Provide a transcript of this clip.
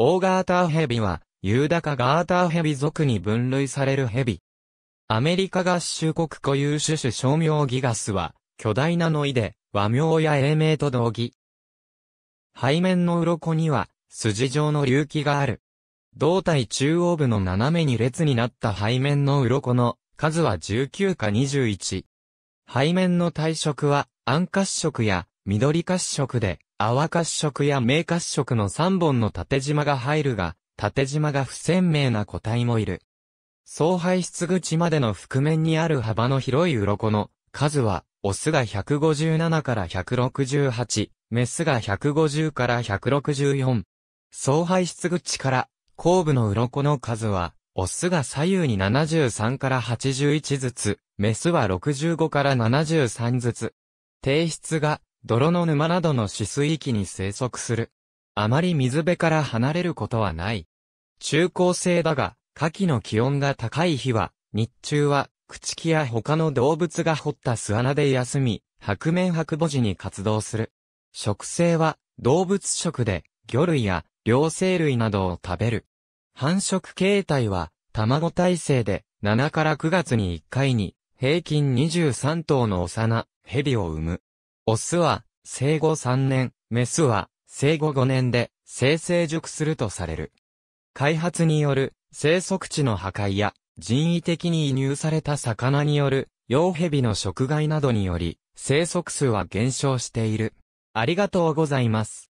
大ガーターヘビは、ユーダカガーターヘビ族に分類されるヘビ。アメリカ合衆国固有種種商名ギガスは、巨大なノイで、和名や英名と同義。背面の鱗には、筋状の隆起がある。胴体中央部の斜めに列になった背面の鱗の数は19か21。背面の体色は、暗褐色や緑褐色で、泡褐色や明褐色の3本の縦縞が入るが、縦縞が不鮮明な個体もいる。総排出口までの覆面にある幅の広い鱗の数は、オスが157から168、メスが150から164。総排出口から後部の鱗の数は、オスが左右に73から81ずつ、メスは65から73ずつ。提出が泥の沼などの死水域に生息する。あまり水辺から離れることはない。中高生だが、夏季の気温が高い日は、日中は、朽木や他の動物が掘った巣穴で休み、白面白母地に活動する。食性は、動物食で、魚類や、両生類などを食べる。繁殖形態は、卵体制で、7から9月に1回に、平均23頭の幼、蛇を産む。オスは、生後3年、メスは、生後5年で、性成熟するとされる。開発による、生息地の破壊や、人為的に移入された魚による、洋蛇の食害などにより、生息数は減少している。ありがとうございます。